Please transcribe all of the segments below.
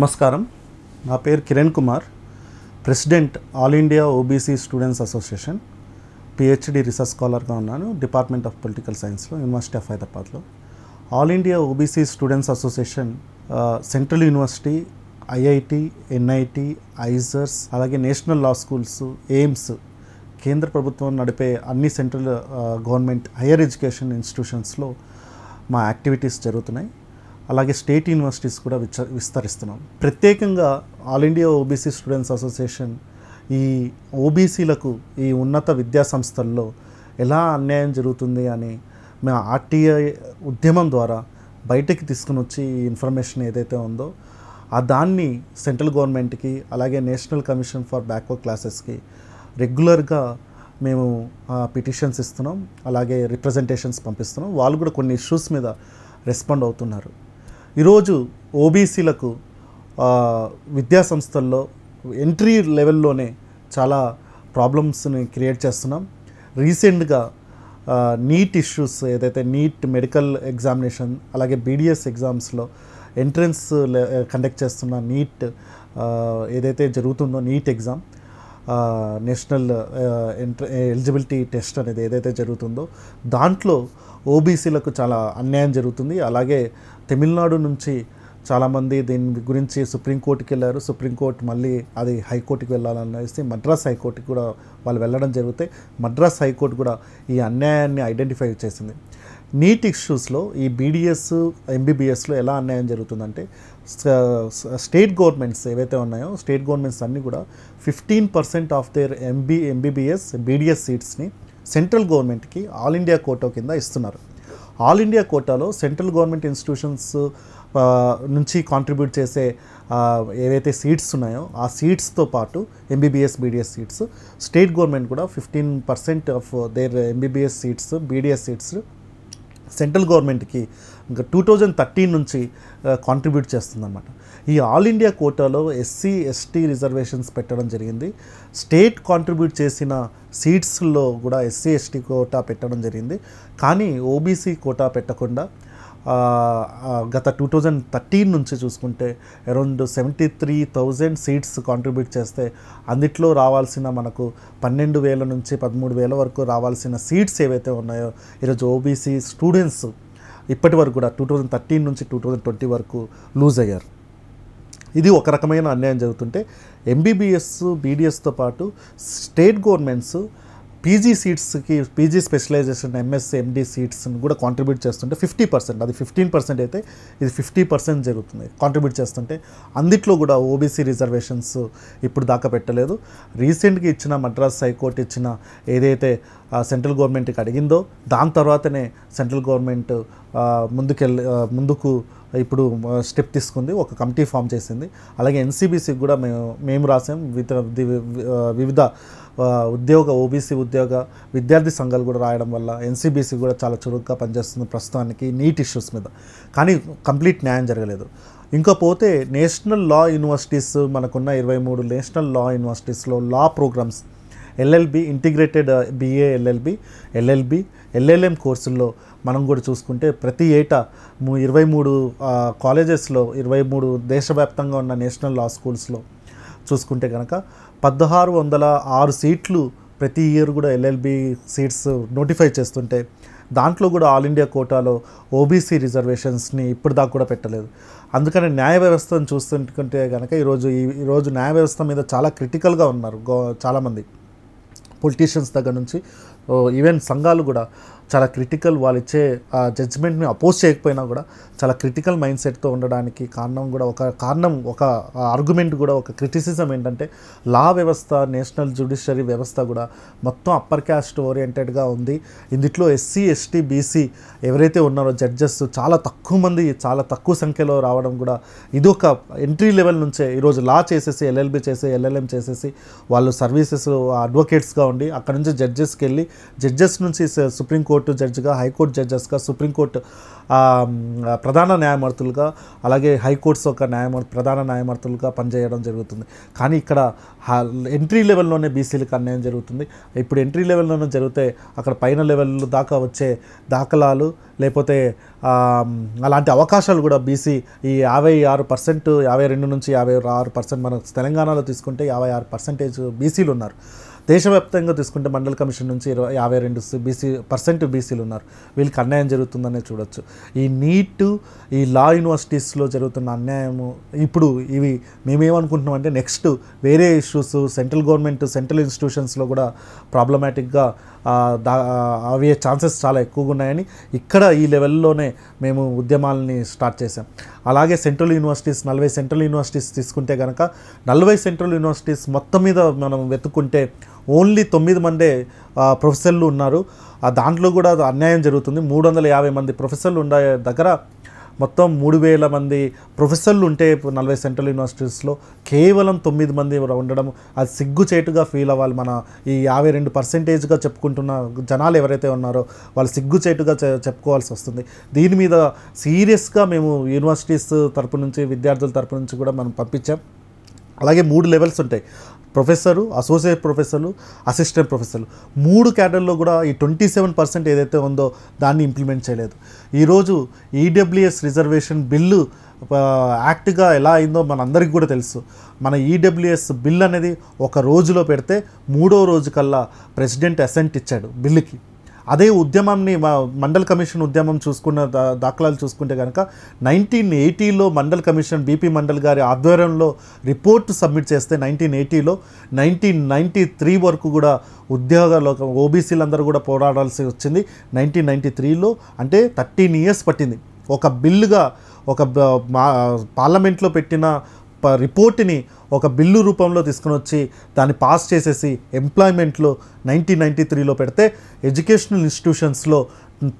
నమస్కారం నా పేరు Kiran Kumar president all India OBC students association PhD research స్కాలర్గా ఉన్నాను డిపార్ట్మెంట్ ఆఫ్ పొలిటికల్ సైన్స్లో యూనివర్సిటీ ఆఫ్ హైదరాబాద్లో all India OBC students association central university IIT NIT IISERs అలాగే నేషనల్ లా స్కూల్స్ ఎయిమ్స్ కేంద్ర ప్రభుత్వం నడిపే అన్ని సెంట్రల్ గవర్నమెంట్ హైయర్ ఎడ్యుకేషన్ ఇన్స్టిట్యూషన్స్లో మా యాక్టివిటీస్ జరుగుతున్నాయి అలాగే స్టేట్ యూనివర్సిటీస్ కూడా విస్తరిస్తున్నాం ప్రత్యేకంగా all India OBC students association ఈ ఓబీసీలకు ఈ ఉన్నత విద్యా సంస్థల్లో ఎలా అన్యాయం జరుగుతుంది అని మేము ఆర్టీఐ ఉద్యమం ద్వారా బయటకి తీసుకుని వచ్చి ఈ ఇన్ఫర్మేషన్ ఏదైతే ఉందో ఆ దాన్ని సెంట్రల్ గవర్నమెంట్కి అలాగే నేషనల్ కమిషన్ ఫర్ బ్యాక్వర్డ్ క్లాసెస్కి రెగ్యులర్గా మేము పిటిషన్స్ ఇస్తున్నాం అలాగే రిప్రజెంటేషన్స్ పంపిస్తున్నాం వాళ్ళు కూడా కొన్ని ఇష్యూస్ మీద రెస్పాండ్ అవుతున్నారు ఈరోజు ఓబీసీలకు విద్యా సంస్థల్లో ఎంట్రీ లెవెల్లోనే చాలా ప్రాబ్లమ్స్ని క్రియేట్ చేస్తున్నాం రీసెంట్గా నీట్ ఇష్యూస్ ఏదైతే నీట్ మెడికల్ ఎగ్జామినేషన్ అలాగే బీడిఎస్ ఎగ్జామ్స్లో ఎంట్రన్స్ కండక్ట్ చేస్తున్న నీట్ ఏదైతే జరుగుతుందో నీట్ ఎగ్జామ్ నేషనల్ ఎంట్ర ఎలిజిబిలిటీ టెస్ట్ అనేది ఏదైతే జరుగుతుందో దాంట్లో ఓబీసీలకు చాలా అన్యాయం జరుగుతుంది అలాగే తమిళనాడు నుంచి చాలామంది దీని గురించి సుప్రీంకోర్టుకి వెళ్ళారు సుప్రీంకోర్టు మళ్ళీ అది హైకోర్టుకి అనేసి మద్రాస్ హైకోర్టుకి కూడా వాళ్ళు వెళ్ళడం జరిగితే మద్రాస్ హైకోర్టు కూడా ఈ అన్యాయాన్ని ఐడెంటిఫై చేసింది నీట్ ఇష్యూస్లో ఈ బీడీఎస్ ఎంబీబీఎస్లో ఎలా అన్యాయం జరుగుతుందంటే స్టేట్ గవర్నమెంట్స్ ఏవైతే ఉన్నాయో స్టేట్ గవర్నమెంట్స్ అన్నీ కూడా fifteen percent of their MB MBBS BDS సీట్స్ని సెంట్రల్ గవర్నమెంట్కి ఆల్ ఇండియా కోటా కింద ఇస్తున్నారు ఆల్ ఇండియా కోటాలో సెంట్రల్ గవర్నమెంట్ ఇన్స్టిట్యూషన్స్ నుంచి కాంట్రిబ్యూట్ చేసే ఏవైతే సీట్స్ ఉన్నాయో ఆ సీట్స్తో పాటు MBBS BDS seats state government కూడా fifteen percent of their MBBS seats BDS seats central గవర్నమెంట్కి ఇంకా టూ థర్టీన్ నుంచి కాంట్రిబ్యూట్ చేస్తుందన్నమాట ఈ ఆల్ ఇండియా కోటాలో ఎస్సీ ఎస్టీ రిజర్వేషన్స్ పెట్టడం జరిగింది స్టేట్ కాంట్రిబ్యూట్ చేసిన సీట్స్లో కూడా ఎస్సీ ఎస్టీ కోటా పెట్టడం జరిగింది కానీ ఓబీసీ కోటా పెట్టకుండా గత టూ థౌజండ్ థర్టీన్ నుంచి చూసుకుంటే around seventy three thousand seats contribute చేస్తే అందుట్లో రావాల్సిన మనకు పన్నెండు వేల నుంచి పదమూడు వేల వరకు రావాల్సిన సీట్స్ ఏవైతే ఉన్నాయో ఈరోజు ఓబీసీ స్టూడెంట్స్ ఇప్పటి వరకు కూడా టూ థౌజండ్ థర్టీన్ నుంచి టూ థౌజండ్ ట్వంటీ వరకు లూజ్ అయ్యారు ఇది ఒక రకమైన అన్యాయం జరుగుతుంటే ఎంబీబీఎస్ బీడిఎస్తో పాటు స్టేట్ గవర్నమెంట్స్ పీజీ సీట్స్కి పీజీ స్పెషలైజేషన్ ఎంఎస్సీ ఎండి సీట్స్ని కూడా కాంట్రిబ్యూట్ చేస్తుంటే ఫిఫ్టీ పర్సెంట్ అది ఫిఫ్టీన్ పర్సెంట్ అయితే ఇది ఫిఫ్టీ పర్సెంట్ జరుగుతుంది కాంట్రిబ్యూట్ చేస్తుంటే అందుట్లో కూడా ఓబీసీ రిజర్వేషన్స్ ఇప్పుడు దాకా పెట్టలేదు రీసెంట్గా ఇచ్చిన మద్రాస్ హైకోర్టు ఇచ్చిన ఏదైతే సెంట్రల్ గవర్నమెంట్కి అడిగిందో దాని తర్వాతనే సెంట్రల్ గవర్నమెంట్ ముందుకెళ్ళి ముందుకు ఇప్పుడు స్టెప్ తీసుకుంది ఒక కమిటీ ఫామ్ చేసింది అలాగే ఎన్సీబీసీకి కూడా మేము మేము రాసాం విత్ వివిధ ఉద్యోగ ఓబీసీ ఉద్యోగ విద్యార్థి సంఘాలు కూడా రాయడం వల్ల ఎన్సీబీసీ కూడా చాలా చురుగ్గా పనిచేస్తుంది ప్రస్తుతానికి నీట్ ఇష్యూస్ మీద కానీ కంప్లీట్ న్యాయం జరగలేదు ఇంకా పోతే నేషనల్ లా యూనివర్సిటీస్ మనకున్న ఇరవై మూడు నేషనల్ లా యూనివర్సిటీస్లో law programmes LLB integrated BA LLB LLB LLM కోర్సుల్లో మనం కూడా చూసుకుంటే ప్రతి ఏటా ఇరవై మూడు కాలేజెస్లో ఇరవై మూడు దేశవ్యాప్తంగా ఉన్న నేషనల్ లా స్కూల్స్లో చూసుకుంటే కనుక పదహారు వందల ఆరు సీట్లు ప్రతి ఇయర్ కూడా ఎల్ఎల్బి సీట్స్ నోటిఫై చేస్తుంటే దాంట్లో కూడా ఆల్ ఇండియా కోటాలో ఓబీసీ రిజర్వేషన్స్ని ఇప్పుడు దాకా కూడా పెట్టలేదు అందుకని న్యాయ వ్యవస్థను చూస్తుంటే కనుక ఈరోజు ఈరోజు న్యాయ వ్యవస్థ మీద చాలా క్రిటికల్గా ఉన్నారు గో చాలామంది పొలిటీషియన్స్ దగ్గర నుంచి ఈవెన్ సంఘాలు కూడా చాలా క్రిటికల్ వాళ్ళు ఇచ్చే ఆ జడ్జ్మెంట్ని అపోజ్ చేయకపోయినా కూడా చాలా క్రిటికల్ మైండ్ సెట్తో ఉండడానికి కారణం కూడా ఒక కారణం ఒక ఆర్గ్యుమెంట్ కూడా ఒక క్రిటిసిజం ఏంటంటే లా వ్యవస్థ నేషనల్ జ్యుడిషియరీ వ్యవస్థ కూడా మొత్తం అప్పర్ క్యాస్ట్ ఓరియంటెడ్గా ఉంది ఇందులో ఎస్సీ ఎస్టీ బీసీ ఎవరైతే ఉన్నారో జడ్జెస్ చాలా తక్కువ మంది చాలా తక్కువ సంఖ్యలో రావడం కూడా ఇది ఒక ఎంట్రీ లెవెల్ నుంచే ఈరోజు లా చేసేసి ఎల్ఎల్బి చేసి ఎల్ఎల్ఎం చేసేసి వాళ్ళు సర్వీసెస్ అడ్వకేట్స్గా ఉండి అక్కడ నుంచి జడ్జెస్కి వెళ్ళి జడ్జెస్ నుంచి సుప్రీంకోర్టు జడ్జిగా హైకోర్టు జడ్జెస్గా సుప్రీంకోర్టు ప్రధాన న్యాయమూర్తులుగా అలాగే హైకోర్ట్స్ యొక్క న్యాయమూర్తి ప్రధాన న్యాయమూర్తులుగా పనిచేయడం జరుగుతుంది కానీ ఇక్కడ ఎంట్రీ లెవెల్లోనే బీసీలకు అన్యాయం జరుగుతుంది ఇప్పుడు ఎంట్రీ లెవెల్లోనే జరిగితే అక్కడ పైన లెవెల్ దాకా వచ్చే దాఖలాలు లేకపోతే అలాంటి అవకాశాలు కూడా బీసీ ఈ యాభై ఆరు పర్సెంట్ యాభై రెండు నుంచి యాభై ఆరు పర్సెంట్ మనకు తెలంగాణలో తీసుకుంటే యాభై ఆరు పర్సెంటేజ్ బీసీలు ఉన్నారు దేశవ్యాప్తంగా తీసుకుంటే మండల కమిషన్ నుంచి ఇరవై యాభై రెండు బీసీ పర్సెంట్ బీసీలు ఉన్నారు వీళ్ళకి అన్యాయం జరుగుతుందనే చూడొచ్చు ఈ నీట్ ఈ లా యూనివర్సిటీస్లో జరుగుతున్న అన్యాయము ఇప్పుడు ఇవి మేమేమనుకుంటున్నాం అంటే నెక్స్ట్ వేరే ఇష్యూస్ సెంట్రల్ గవర్నమెంట్ సెంట్రల్ ఇన్స్టిట్యూషన్స్లో కూడా ప్రాబ్లమాటిక్గా అవే ఛాన్సెస్ చాలా ఎక్కువగా ఉన్నాయని ఇక్కడ ఈ లెవెల్లోనే మేము ఉద్యమాలని స్టార్ట్ చేసాం అలాగే సెంట్రల్ యూనివర్సిటీస్ నలభై సెంట్రల్ యూనివర్సిటీస్ తీసుకుంటే కనుక నలభై సెంట్రల్ యూనివర్సిటీస్ మొత్తం మీద మనం వెతుక్కుంటే ఓన్లీ తొమ్మిది మందే ప్రొఫెసర్లు ఉన్నారు దాంట్లో కూడా అన్యాయం జరుగుతుంది మూడు వందల యాభై మంది ప్రొఫెసర్లు ఉండే దగ్గర మొత్తం మూడు వేల మంది ప్రొఫెసర్లు ఉంటే నలభై సెంట్రల్ యూనివర్సిటీస్లో కేవలం తొమ్మిది మంది ఉండడం అది సిగ్గుచేటుగా ఫీల్ అవ్వాలి మన ఈ యాభై రెండు పర్సెంటేజ్గా చెప్పుకుంటున్న జనాలు ఎవరైతే ఉన్నారో వాళ్ళు సిగ్గుచేటుగా చెప్పుకోవాల్సి వస్తుంది దీని మీద సీరియస్గా మేము యూనివర్సిటీస్ తరపు నుంచి విద్యార్థుల తరపు నుంచి కూడా మనం పంపించాం అలాగే మూడు లెవెల్స్ ఉంటాయి ప్రొఫెసరు అసోసియేట్ ప్రొఫెసర్లు అసిస్టెంట్ ప్రొఫెసర్లు మూడు క్యాడర్లో కూడా ఈ ట్వంటీ సెవెన్ పర్సెంట్ ఏదైతే ఉందో దాన్ని ఇంప్లిమెంట్ చేయలేదు ఈరోజు ఈడబ్ల్యూఎస్ రిజర్వేషన్ బిల్లు యాక్ట్గా ఎలా అయిందో మనందరికీ కూడా తెలుసు మన ఈడబ్ల్యూఎస్ e బిల్ అనేది ఒక రోజులో పెడితే మూడో రోజు కల్లా ప్రెసిడెంట్ అసెంట్ ఇచ్చాడు బిల్లుకి అదే ఉద్యమంని మండల్ కమిషన్ ఉద్యమం చూసుకున్న దాఖలాలు చూసుకుంటే కనుక నైన్టీన్ ఎయిటీలో మండల్ కమిషన్ బీపీ మండల్ గారి ఆధ్వర్యంలో రిపోర్ట్ సబ్మిట్ చేస్తే నైన్టీన్ ఎయిటీలో నైన్టీన్ నైన్టీ త్రీ వరకు కూడా ఉద్యోగాలు ఓబీసీలందరూ కూడా పోరాడాల్సి వచ్చింది నైన్టీన్ నైన్టీ త్రీలో అంటే థర్టీన్ ఇయర్స్ పట్టింది ఒక బిల్లుగా ఒక పార్లమెంట్లో పెట్టిన రిపోర్ట్ని ఒక బిల్లు రూపంలో తీసుకుని వచ్చి దాన్ని పాస్ చేసేసి ఎంప్లాయ్మెంట్లో నైన్టీన్ నైంటీ త్రీలో పెడితే ఎడ్యుకేషనల్ ఇన్స్టిట్యూషన్స్లో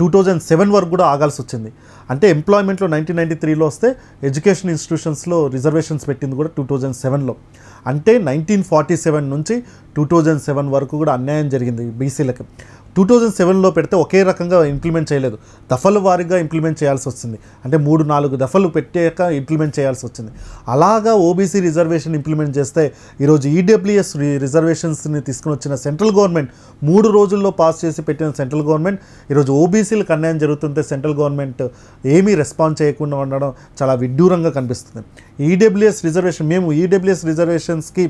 టూ థౌజండ్ సెవెన్ వరకు కూడా ఆగాల్సి వచ్చింది అంటే ఎంప్లాయ్మెంట్లో నైన్టీన్ నైంటీ త్రీలో వస్తే ఎడ్యుకేషన్ ఇన్స్టిట్యూషన్స్లో రిజర్వేషన్స్ పెట్టింది కూడా టూ థౌజండ్ సెవెన్లో అంటే నైన్టీన్ ఫార్టీ సెవెన్ నుంచి టూ థౌజండ్ సెవెన్ వరకు కూడా అన్యాయం జరిగింది బీసీలకి టూ థౌజండ్ సెవెన్లో పెడితే ఒకే రకంగా ఇంప్లిమెంట్ చేయలేదు దఫల వారీగా ఇంప్లిమెంట్ చేయాల్సి వచ్చింది అంటే మూడు నాలుగు దఫలు పెట్టాక ఇంప్లిమెంట్ చేయాల్సి వచ్చింది అలాగా ఓబీసీ రిజర్వేషన్ ఇంప్లిమెంట్ చేస్తే ఈరోజు ఈడబ్ల్యూఎస్ e రిజర్వేషన్స్ని తీసుకుని వచ్చిన సెంట్రల్ గవర్నమెంట్ మూడు రోజుల్లో పాస్ చేసి పెట్టిన సెంట్రల్ గవర్నమెంట్ ఈరోజు ఓబీసీలకు అన్యాయం జరుగుతుంటే సెంట్రల్ గవర్నమెంట్ ఏమీ రెస్పాన్స్ చేయకుండా ఉండడం చాలా విడ్డూరంగా కనిపిస్తుంది ఈడబ్ల్యూఎస్ e రిజర్వేషన్ మేము ఈడబ్ల్యూఎస్ రిజర్వేషన్స్కి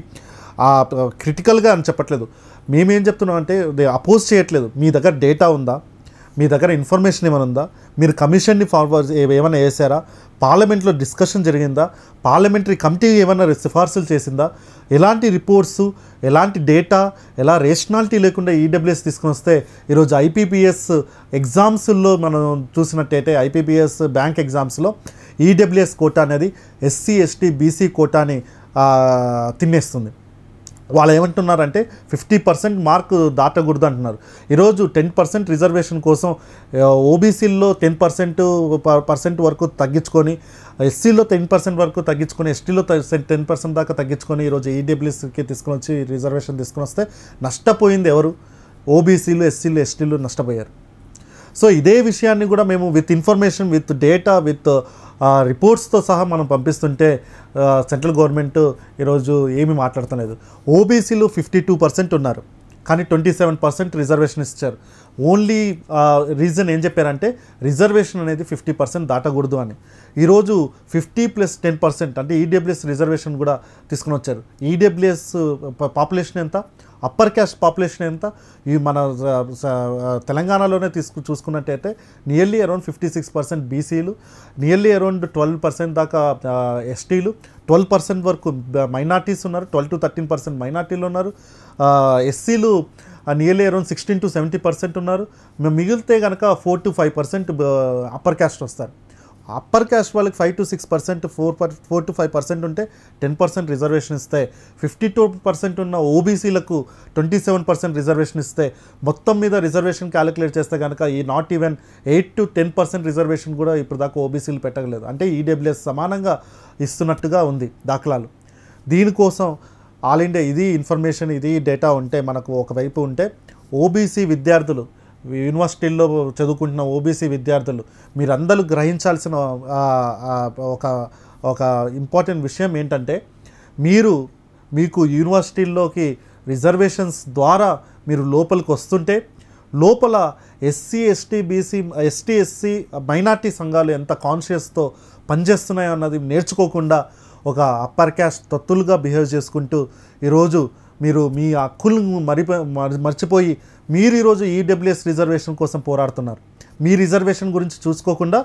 క్రిటికల్గా అని చెప్పట్లేదు మేమేం చెప్తున్నాం అంటే అపోజ్ చేయట్లేదు మీ దగ్గర డేటా ఉందా మీ దగ్గర ఇన్ఫర్మేషన్ ఏమైనా ఉందా మీరు కమిషన్ని ఫార్వర్డ్ ఏమైనా వేసారా పార్లమెంట్లో డిస్కషన్ జరిగిందా పార్లమెంటరీ కమిటీ ఏమైనా సిఫార్సులు చేసిందా ఎలాంటి రిపోర్ట్స్ ఎలాంటి డేటా ఎలా రేషనాలిటీ లేకుండా ఈడబ్ల్యూఎస్ తీసుకుని వస్తే ఈరోజు ఐపీపీఎస్ ఎగ్జామ్స్లో మనం చూసినట్టయితే ఐపీపీఎస్ బ్యాంక్ ఎగ్జామ్స్లో ఈడబ్ల్యూఎస్ కోటా అనేది ఎస్సీ ఎస్టీ బీసీ కోటాని తినేస్తుంది వాళ్ళు ఏమంటున్నారంటే ఫిఫ్టీ పర్సెంట్ మార్క్ దాటకూడదు అంటున్నారు ఈరోజు టెన్ పర్సెంట్ రిజర్వేషన్ కోసం ఓబీసీల్లో టెన్ పర్సెంట్ పర్సెంట్ వరకు తగ్గించుకొని ఎస్సీలో టెన్ పర్సెంట్ వరకు తగ్గించుకొని ఎస్టీలో టెన్ పర్సెంట్ దాకా తగ్గించుకొని ఈరోజు ఈడబ్ల్యూఎస్కి తీసుకుని వచ్చి రిజర్వేషన్ తీసుకొని వస్తే నష్టపోయింది ఎవరు ఓబీసీలు ఎస్సీలు ఎస్టీలు నష్టపోయారు సో ఇదే విషయాన్ని కూడా మేము with information with data with ఆ రిపోర్ట్స్తో సహా మనం పంపిస్తుంటే సెంట్రల్ గవర్నమెంట్ ఈరోజు ఏమీ మాట్లాడతలేదు ఓబీసీలు ఫిఫ్టీ టూ పర్సెంట్ ఉన్నారు కానీ ట్వంటీ సెవెన్ పర్సెంట్ రిజర్వేషన్ ఇచ్చారు ఓన్లీ రీజన్ ఏం చెప్పారంటే రిజర్వేషన్ అనేది ఫిఫ్టీ పర్సెంట్ దాటకూడదు అని ఈరోజు ఫిఫ్టీ ప్లస్ టెన్ పర్సెంట్ అంటే ఈడబ్ల్యూఎస్ e రిజర్వేషన్ కూడా తీసుకుని వచ్చారు ఈడబ్ల్యూఎస్ e పాపులేషన్ ఎంత అప్పర్ క్యాస్ట్ పాపులేషన్ ఎంత ఈ మన తెలంగాణలోనే తీసుకు చూసుకున్నట్టయితే nearly around fifty six percent బీసీలు నియర్లీ అరౌండ్ ట్వెల్వ్ పర్సెంట్ దాకా ఎస్టీలు ట్వెల్వ్ పర్సెంట్ వరకు మైనార్టీస్ ఉన్నారు ట్వెల్వ్ టు థర్టీన్ పర్సెంట్ మైనార్టీలు ఉన్నారు ఎస్సీలు nearly around sixteen to seventy percent ఉన్నారు మిగిలితే కనుక four to five percent upper caste వస్తారు అప్పర్ క్యాస్ట్ వాళ్ళకి five to six percent four per four to five percent ఉంటే టెన్ పర్సెంట్ రిజర్వేషన్ ఇస్తే ఫిఫ్టీ టూ పర్సెంట్ ఉన్న ఓబీసీలకు ట్వంటీ సెవెన్ పర్సెంట్ రిజర్వేషన్ ఇస్తే మొత్తం మీద రిజర్వేషన్ క్యాలిక్యులేట్ చేస్తే కనుక ఈ not even eight to ten percent reservation కూడా ఇప్పుడు దాకా ఓబీసీలు పెట్టగలేదు అంటే ఈడబ్ల్యూఎస్ e సమానంగా ఇస్తున్నట్టుగా ఉంది దాఖలాలు దీనికోసం ఆల్ ఇండియా ఇది ఇన్ఫర్మేషన్ ఇది డేటా ఉంటే మనకు ఒకవైపు ఉంటే ఓబీసీ విద్యార్థులు యూనివర్సిటీల్లో చదువుకుంటున్న ఓబీసీ విద్యార్థులు మీరందరూ గ్రహించాల్సిన ఒక ఒక ఇంపార్టెంట్ విషయం ఏంటంటే మీరు మీకు యూనివర్సిటీల్లోకి రిజర్వేషన్స్ ద్వారా మీరు లోపలికి వస్తుంటే లోపల SC ST BC ST SC minority సంఘాలు ఎంత కాన్షియస్తో పనిచేస్తున్నాయో అన్నది నేర్చుకోకుండా ఒక అప్పర్ క్యాస్ట్ తత్తులుగా బిహేవ్ చేసుకుంటూ ఈరోజు మీరు మీ హక్కులను మరి మర్చిపోయి మీరు ఈరోజు ఈడబ్ల్యూఎస్ e రిజర్వేషన్ కోసం పోరాడుతున్నారు మీ రిజర్వేషన్ గురించి చూసుకోకుండా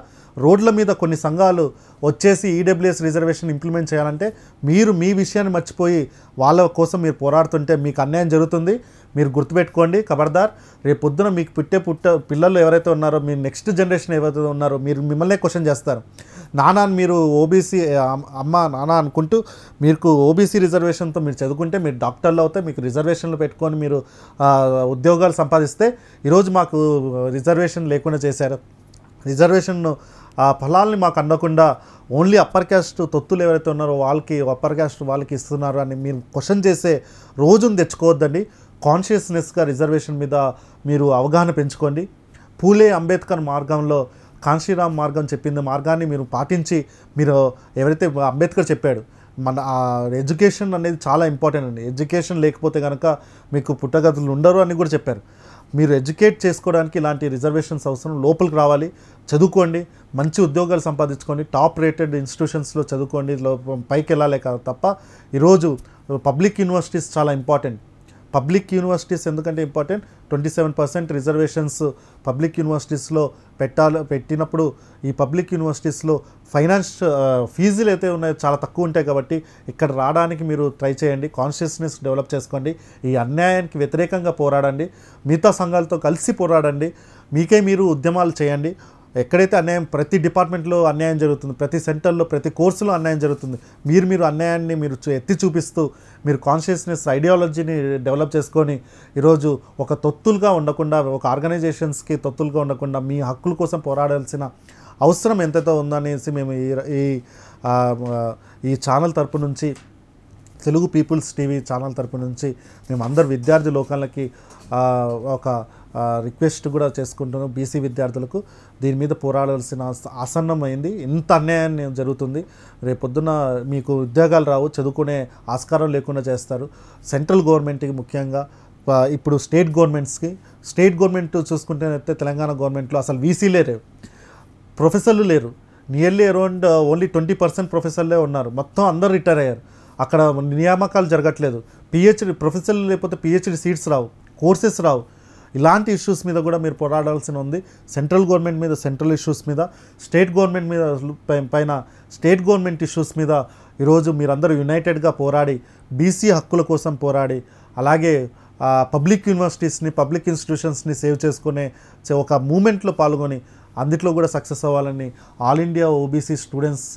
రోడ్ల మీద కొన్ని సంఘాలు వచ్చేసి ఈడబ్ల్యూఎస్ రిజర్వేషన్ ఇంప్లిమెంట్ చేయాలంటే మీరు మీ విషయాన్ని మర్చిపోయి వాళ్ళ కోసం మీరు పోరాడుతుంటే మీకు అన్యాయం జరుగుతుంది మీరు గుర్తుపెట్టుకోండి ఖబర్దార్ రేపు పొద్దున మీకు పుట్టే పుట్ట పిల్లలు ఎవరైతే ఉన్నారో మీరు నెక్స్ట్ జనరేషన్ ఎవరైతే ఉన్నారో మీరు మిమ్మల్నే క్వశ్చన్ చేస్తారు నానా మీరు ఓబీసీ అమ్మ నానా అనుకుంటూ మీకు ఓబీసీ రిజర్వేషన్తో మీరు చదువుకుంటే మీరు డాక్టర్లు అవుతే మీకు రిజర్వేషన్లు పెట్టుకొని మీరు ఉద్యోగాలు సంపాదిస్తే ఈరోజు మాకు రిజర్వేషన్ లేకుండా చేశారు రిజర్వేషన్ ఆ ఫలాల్ని మాకు అందకుండా ఓన్లీ అప్పర్ క్యాస్ట్ తొత్తులు ఎవరైతే ఉన్నారో వాళ్ళకి అప్పర్ క్యాస్ట్ వాళ్ళకి ఇస్తున్నారు అని మీరు క్వశ్చన్ చేసే రోజును తెచ్చుకోవద్దండి కాన్షియస్నెస్గా రిజర్వేషన్ మీద మీరు అవగాహన పెంచుకోండి పూలే అంబేద్కర్ మార్గంలో కాంశీరామ్ మార్గం చెప్పింది మార్గాన్ని మీరు పాటించి మీరు ఎవరైతే అంబేద్కర్ చెప్పాడు మన ఎడ్యుకేషన్ అనేది చాలా ఇంపార్టెంట్ అండి ఎడ్యుకేషన్ లేకపోతే కనుక మీకు పుట్టగతులు ఉండరు అని కూడా చెప్పారు మీరు ఎడ్యుకేట్ చేసుకోవడానికి ఇలాంటి రిజర్వేషన్స్ అవసరం లోపలికి రావాలి చదువుకోండి మంచి ఉద్యోగాలు సంపాదించుకోండి టాప్ రేటెడ్ ఇన్స్టిట్యూషన్స్లో చదువుకోండి పైకి వెళ్ళాలి కాదు తప్ప ఈరోజు పబ్లిక్ యూనివర్సిటీస్ చాలా ఇంపార్టెంట్ పబ్లిక్ యూనివర్సిటీస్ ఎందుకంటే important twenty seven percent reservations public యూనివర్సిటీస్లో పెట్టాలి పెట్టినప్పుడు ఈ పబ్లిక్ యూనివర్సిటీస్లో ఫైనాన్స్ ఫీజులు అయితే ఉన్నాయో చాలా తక్కువ ఉంటాయి కాబట్టి ఇక్కడ రావడానికి మీరు ట్రై చేయండి కాన్షియస్నెస్ డెవలప్ చేసుకోండి ఈ అన్యాయానికి వ్యతిరేకంగా పోరాడండి మిగతా సంఘాలతో కలిసి పోరాడండి మీకే మీరు ఉద్యమాలు చేయండి ఎక్కడైతే అన్యాయం ప్రతి డిపార్ట్మెంట్లో అన్యాయం జరుగుతుంది ప్రతి సెంటర్లో ప్రతి కోర్సులో అన్యాయం జరుగుతుంది మీరు మీరు అన్యాయాన్ని మీరు ఎత్తి చూపిస్తూ మీరు కాన్షియస్నెస్ ఐడియాలజీని డెవలప్ చేసుకొని ఈరోజు ఒక తొత్తులుగా ఉండకుండా ఒక ఆర్గనైజేషన్స్కి తొత్తులుగా ఉండకుండా మీ హక్కుల కోసం పోరాడాల్సిన అవసరం ఎంతైతే ఉందనేసి మేము ఈ ఈ ఛానల్ తరపు నుంచి తెలుగు పీపుల్స్ టీవీ ఛానల్ తరపు నుంచి మేము అందరు విద్యార్థి లోకాలకి ఒక రిక్వెస్ట్ కూడా చేసుకుంటున్నాం బీసీ విద్యార్థులకు దీని మీద పోరాడాల్సిన ఆసన్నమైంది ఇంత అన్యాయం జరుగుతుంది రేపొద్దున మీకు ఉద్యోగాలు రావు చదువుకునే ఆస్కారం లేకుండా చేస్తారు సెంట్రల్ గవర్నమెంట్కి ముఖ్యంగా ఇప్పుడు స్టేట్ గవర్నమెంట్స్కి స్టేట్ గవర్నమెంట్ చూసుకుంటేనైతే తెలంగాణ గవర్నమెంట్లో అసలు వీసీ లేరు ప్రొఫెసర్లు లేరు nearly around only twenty percent ప్రొఫెసర్లే ఉన్నారు మొత్తం అందరు రిటైర్ అయ్యారు అక్కడ నియామకాలు జరగట్లేదు పిహెచ్డి ప్రొఫెసర్లు లేకపోతే పిహెచ్డి సీట్స్ రావు కోర్సెస్ రావు ఇలాంటి ఇష్యూస్ మీద కూడా మీరు పోరాడాల్సిన ఉంది సెంట్రల్ గవర్నమెంట్ మీద సెంట్రల్ ఇష్యూస్ మీద స్టేట్ గవర్నమెంట్ మీద పైన స్టేట్ గవర్నమెంట్ ఇష్యూస్ మీద ఈరోజు మీరందరూ యునైటెడ్గా పోరాడి బీసీ హక్కుల కోసం పోరాడి అలాగే పబ్లిక్ యూనివర్సిటీస్ని పబ్లిక్ ఇన్స్టిట్యూషన్స్ని సేవ్ చేసుకునే ఒక మూమెంట్లో పాల్గొని అందుట్లో కూడా సక్సెస్ అవ్వాలని all India OBC students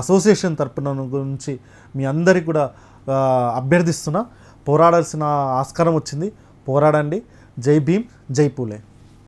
association తరపున గురించి మీ అందరికీ కూడా అభ్యర్థిస్తున్నా పోరాడాల్సిన ఆస్కారం వచ్చింది పోరాడండి জয় ভীম জয় পুলে